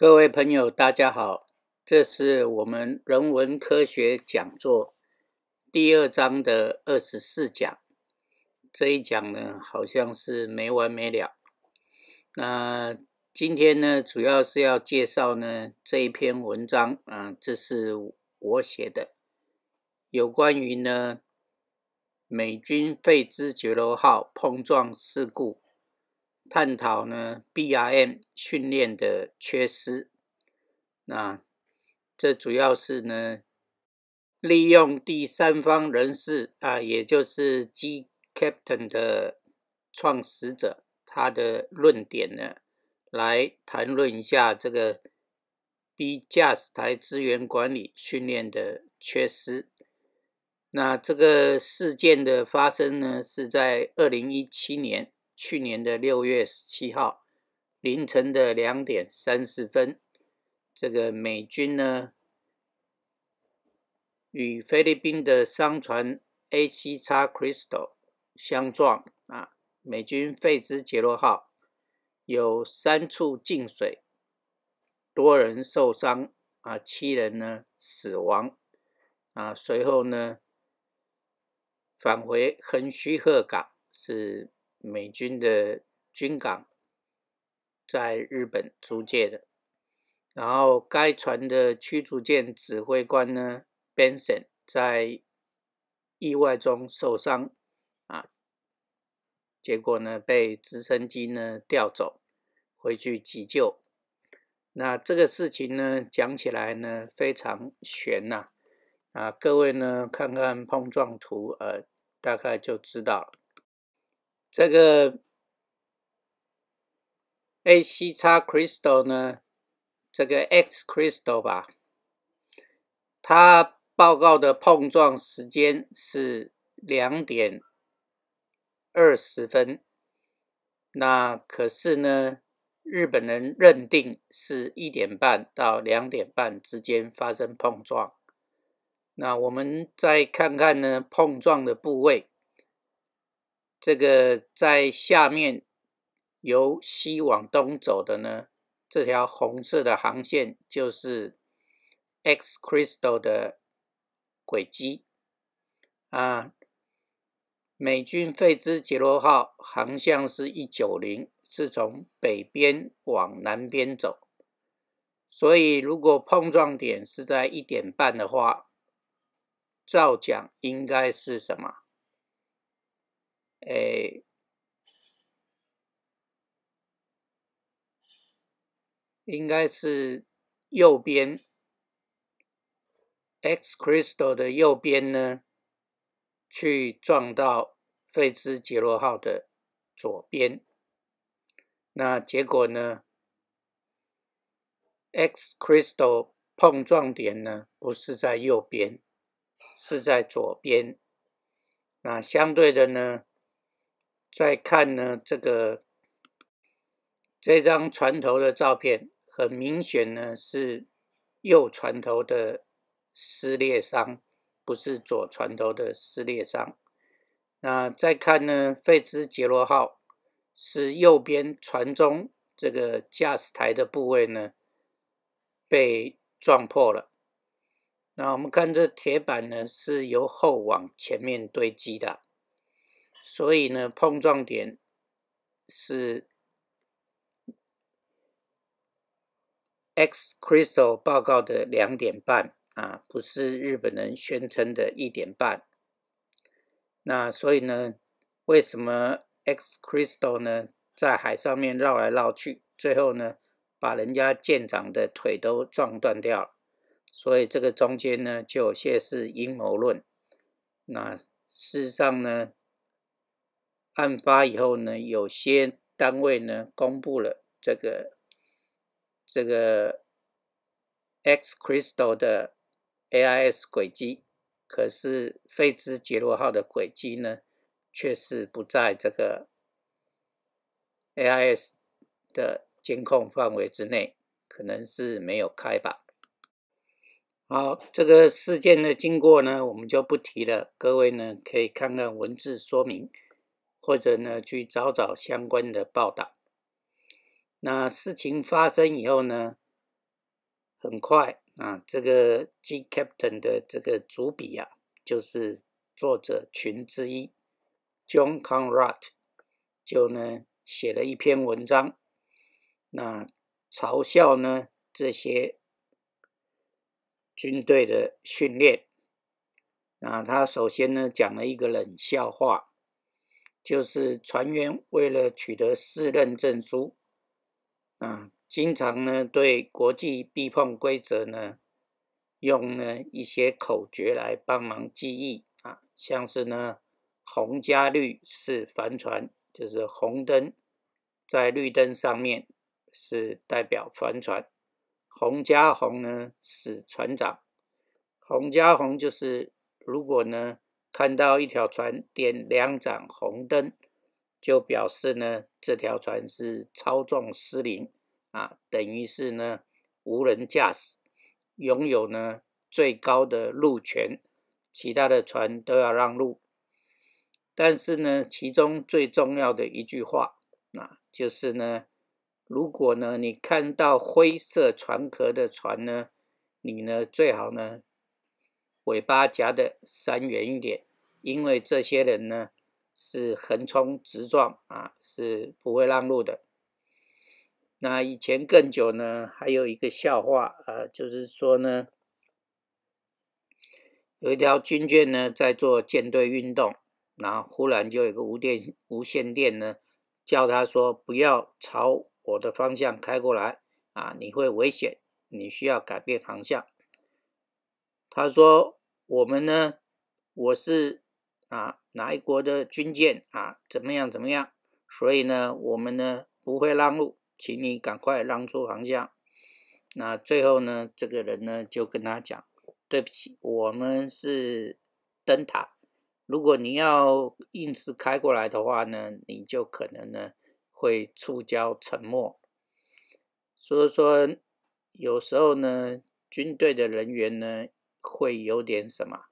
各位朋友，大家好！这是我们人文科学讲座第二章的二十四讲。这一讲呢，好像是没完没了。那今天呢，主要是要介绍呢这一篇文章啊，这是我写的，有关于呢美军费兹杰罗号碰撞事故。探讨呢，BIM 训练的缺失。那这主要是呢，利用第三方人士啊，也就是 G Captain 的创始者他的论点呢，来谈论一下这个 B 驾驶台资源管理训练的缺失。那这个事件的发生呢，是在二零一七年。去年的六月十七号凌晨的两点三十分，这个美军呢与菲律宾的商船 A c 叉 Crystal 相撞啊，美军费兹杰罗号有三处进水，多人受伤啊，七人呢死亡啊，随后呢返回横须贺港是。美军的军港在日本租借的，然后该船的驱逐舰指挥官呢，Benson 在意外中受伤啊，结果呢被直升机呢调走回去急救。那这个事情呢讲起来呢非常悬呐，啊各位呢看看碰撞图呃，大概就知道了。这个 A C 叉 Crystal 呢，这个 X Crystal 吧，它报告的碰撞时间是两点二十分，那可是呢，日本人认定是一点半到两点半之间发生碰撞。那我们再看看呢，碰撞的部位。这个在下面由西往东走的呢，这条红色的航线就是 X Crystal 的轨迹啊。美军费兹杰罗号航向是一九零，是从北边往南边走。所以如果碰撞点是在一点半的话，照讲应该是什么？诶，应该是右边，X crystal 的右边呢，去撞到费兹杰罗号的左边。那结果呢，X crystal 碰撞点呢，不是在右边，是在左边。那相对的呢？再看呢，这个这张船头的照片，很明显呢是右船头的撕裂伤，不是左船头的撕裂伤。那再看呢，费兹杰罗号是右边船中这个驾驶台的部位呢被撞破了，那我们看这铁板呢是由后往前面堆积的。所以呢，碰撞点是 X Crystal 报告的两点半啊，不是日本人宣称的一点半。那所以呢，为什么 X Crystal 呢在海上面绕来绕去，最后呢把人家舰长的腿都撞断掉了？所以这个中间呢，就有些是阴谋论。那事实上呢？案发以后呢，有些单位呢公布了这个这个 X Crystal 的 AIS 轨迹，可是费兹杰罗号的轨迹呢却是不在这个 AIS 的监控范围之内，可能是没有开吧。好，这个事件的经过呢，我们就不提了，各位呢可以看看文字说明。或者呢，去找找相关的报道。那事情发生以后呢，很快啊，这个 G Captain 的这个主笔啊，就是作者群之一 John Conrad 就呢写了一篇文章，那嘲笑呢这些军队的训练。那他首先呢讲了一个冷笑话。就是船员为了取得四认证书，啊，经常呢对国际避碰规则呢，用呢一些口诀来帮忙记忆啊，像是呢红加绿是帆船，就是红灯在绿灯上面是代表帆船，红加红呢是船长，红加红就是如果呢。看到一条船点两盏红灯，就表示呢这条船是操纵失灵啊，等于是呢无人驾驶，拥有呢最高的路权，其他的船都要让路。但是呢，其中最重要的一句话，那就是呢，如果呢你看到灰色船壳的船呢，你呢最好呢。尾巴夹的圆一点，因为这些人呢是横冲直撞啊，是不会让路的。那以前更久呢，还有一个笑话啊，就是说呢，有一条军舰呢在做舰队运动，然后忽然就有一个无电无线电呢叫他说不要朝我的方向开过来啊，你会危险，你需要改变航向。他说：“我们呢，我是啊，哪一国的军舰啊？怎么样怎么样？所以呢，我们呢不会让路，请你赶快让出航向。那最后呢，这个人呢就跟他讲：对不起，我们是灯塔，如果你要硬是开过来的话呢，你就可能呢会触礁沉没。所以说，有时候呢，军队的人员呢。”会有点什么？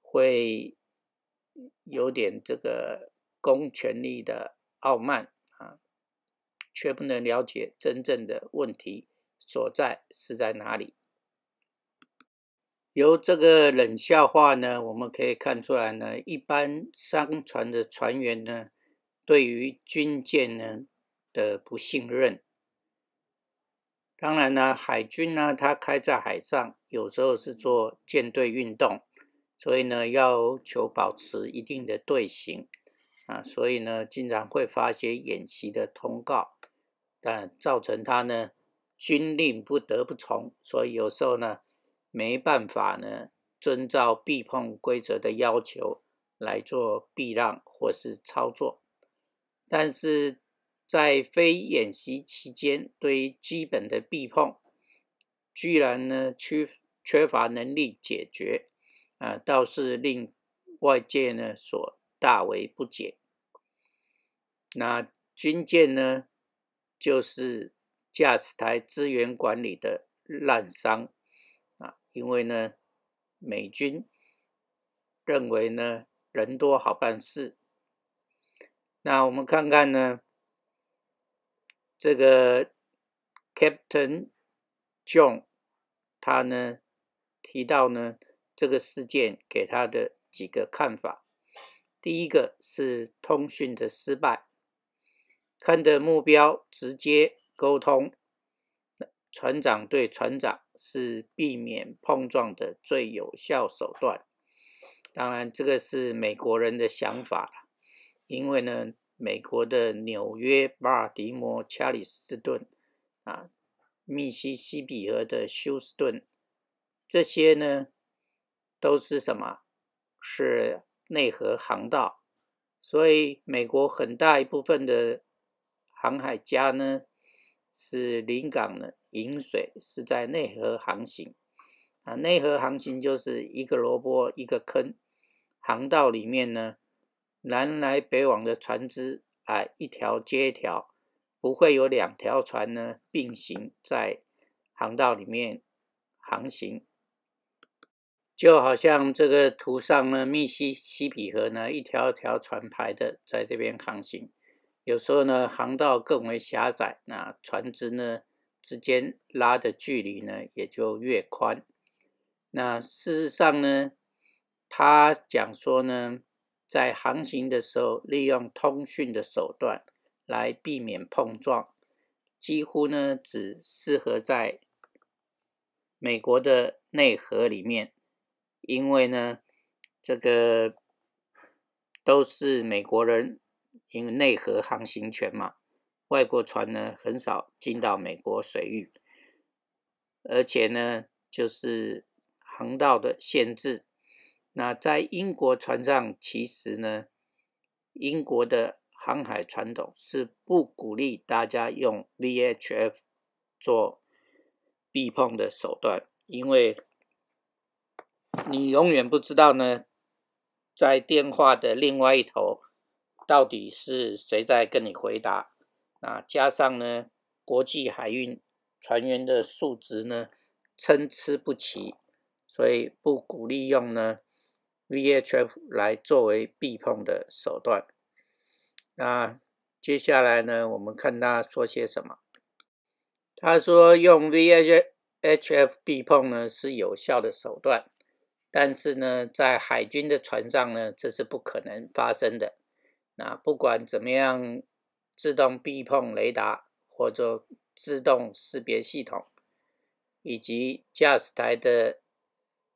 会有点这个公权力的傲慢啊，却不能了解真正的问题所在是在哪里。由这个冷笑话呢，我们可以看出来呢，一般商船的船员呢，对于军舰呢的不信任。当然呢，海军呢，它开在海上。有时候是做舰队运动，所以呢要求保持一定的队形啊，所以呢经常会发些演习的通告，但造成他呢军令不得不从，所以有时候呢没办法呢遵照避碰规则的要求来做避让或是操作，但是在非演习期间，对于基本的避碰居然呢去。缺乏能力解决，啊，倒是令外界呢所大为不解。那军舰呢，就是驾驶台资源管理的烂商啊，因为呢，美军认为呢人多好办事。那我们看看呢，这个 Captain John，他呢。提到呢这个事件给他的几个看法，第一个是通讯的失败，看的目标直接沟通，船长对船长是避免碰撞的最有效手段。当然，这个是美国人的想法，因为呢，美国的纽约、巴尔的摩、查理斯顿啊，密西西比河的休斯顿。这些呢，都是什么？是内河航道，所以美国很大一部分的航海家呢，是临港的引水，是在内河航行。啊，内河航行就是一个萝卜一个坑，航道里面呢，南来北往的船只啊，一条接一条，不会有两条船呢并行在航道里面航行。就好像这个图上呢，密西西比河呢，一条条船排的在这边航行。有时候呢，航道更为狭窄，那船只呢之间拉的距离呢也就越宽。那事实上呢，他讲说呢，在航行的时候利用通讯的手段来避免碰撞，几乎呢只适合在美国的内河里面。因为呢，这个都是美国人，因为内河航行权嘛，外国船呢很少进到美国水域，而且呢，就是航道的限制。那在英国船上，其实呢，英国的航海传统是不鼓励大家用 VHF 做避碰的手段，因为。你永远不知道呢，在电话的另外一头，到底是谁在跟你回答？啊，加上呢，国际海运船员的素质呢，参差不齐，所以不鼓励用呢，VHF 来作为避碰的手段。那接下来呢，我们看他说些什么。他说用 VHF 避碰呢，是有效的手段。但是呢，在海军的船上呢，这是不可能发生的。那不管怎么样，自动避碰雷达或者自动识别系统，以及驾驶台的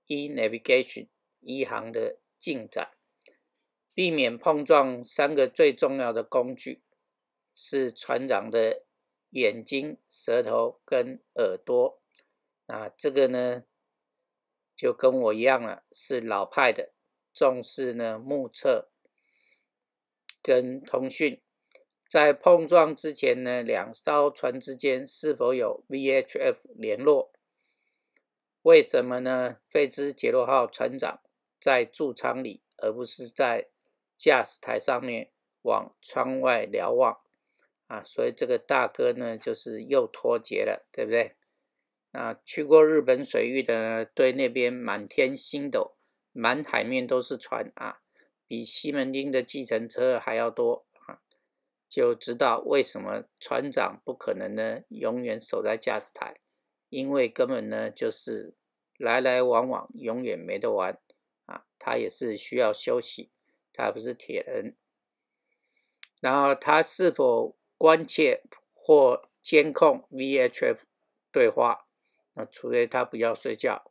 e n Navigation 一行的进展，避免碰撞三个最重要的工具是船长的眼睛、舌头跟耳朵。那这个呢？就跟我一样了，是老派的，重视呢目测跟通讯，在碰撞之前呢，两艘船之间是否有 VHF 联络？为什么呢？费兹杰罗号船长在驻舱里，而不是在驾驶台上面往窗外瞭望啊？所以这个大哥呢，就是又脱节了，对不对？啊，去过日本水域的，对那边满天星斗，满海面都是船啊，比西门町的计程车还要多啊，就知道为什么船长不可能呢永远守在驾驶台，因为根本呢就是来来往往，永远没得玩啊，他也是需要休息，他不是铁人。然后他是否关切或监控 VHF 对话？那除非他不要睡觉。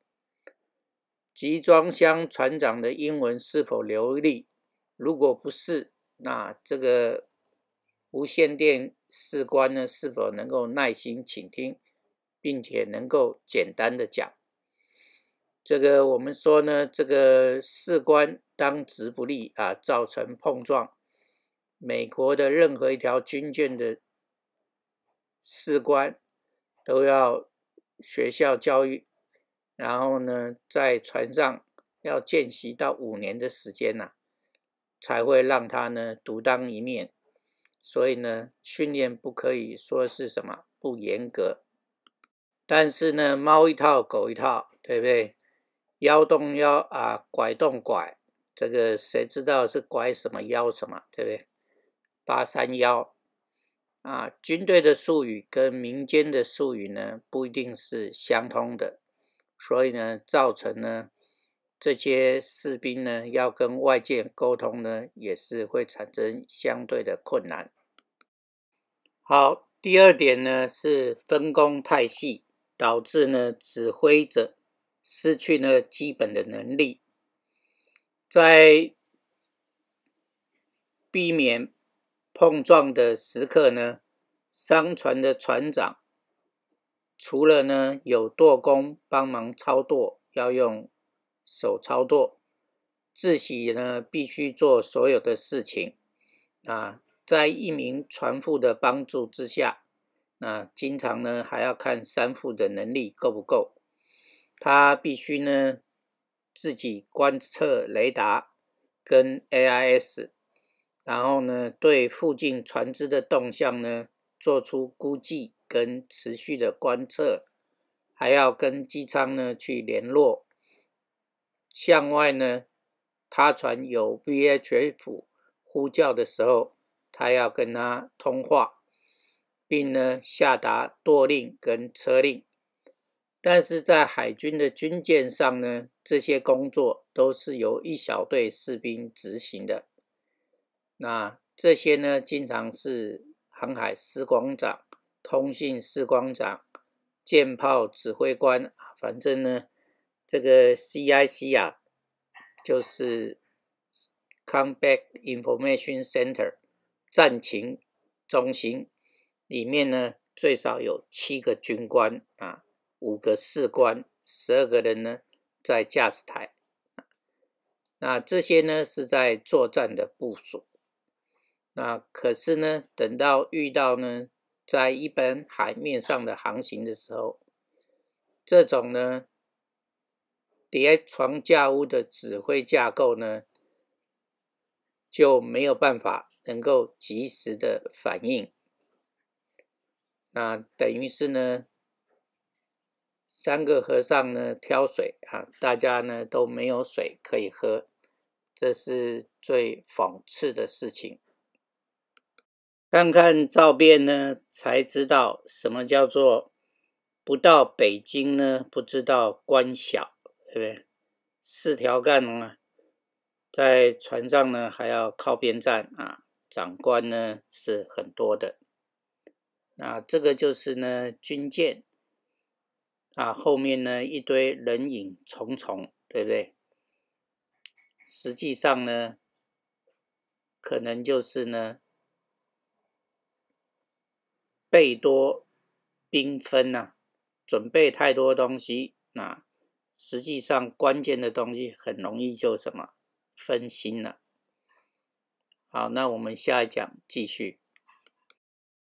集装箱船长的英文是否流利？如果不是，那这个无线电士官呢是否能够耐心倾听，并且能够简单的讲？这个我们说呢，这个士官当值不利啊，造成碰撞。美国的任何一条军舰的士官都要。学校教育，然后呢，在船上要见习到五年的时间呐，才会让他呢独当一面。所以呢，训练不可以说是什么不严格，但是呢，猫一套狗一套，对不对？腰动腰啊，拐动拐，这个谁知道是拐什么腰什么，对不对？八三幺。啊，军队的术语跟民间的术语呢，不一定是相通的，所以呢，造成呢这些士兵呢，要跟外界沟通呢，也是会产生相对的困难。好，第二点呢，是分工太细，导致呢指挥者失去了基本的能力，在避免。碰撞的时刻呢，商船的船长除了呢有舵工帮忙操作，要用手操作，自己呢必须做所有的事情啊。在一名船副的帮助之下，那经常呢还要看三副的能力够不够，他必须呢自己观测雷达跟 AIS。然后呢，对附近船只的动向呢，做出估计跟持续的观测，还要跟机舱呢去联络。向外呢，他船有 VHF 呼叫的时候，他要跟他通话，并呢下达舵令跟车令。但是在海军的军舰上呢，这些工作都是由一小队士兵执行的。那这些呢，经常是航海司管长、通信司管长、舰炮指挥官，反正呢，这个 CIC 啊，就是 Combat Information Center 战情中心里面呢，最少有七个军官啊，五个士官，十二个人呢在驾驶台。那这些呢，是在作战的部署。啊，可是呢，等到遇到呢，在一般海面上的航行的时候，这种呢叠床架屋的指挥架构呢，就没有办法能够及时的反应。那等于是呢，三个和尚呢挑水啊，大家呢都没有水可以喝，这是最讽刺的事情。看看照片呢，才知道什么叫做不到北京呢，不知道官小，对不对？四条干龙啊，在船上呢还要靠边站啊，长官呢是很多的。那这个就是呢军舰啊，后面呢一堆人影重重，对不对？实际上呢，可能就是呢。备多缤纷呐，准备太多东西，那实际上关键的东西很容易就什么分心了。好，那我们下一讲继续。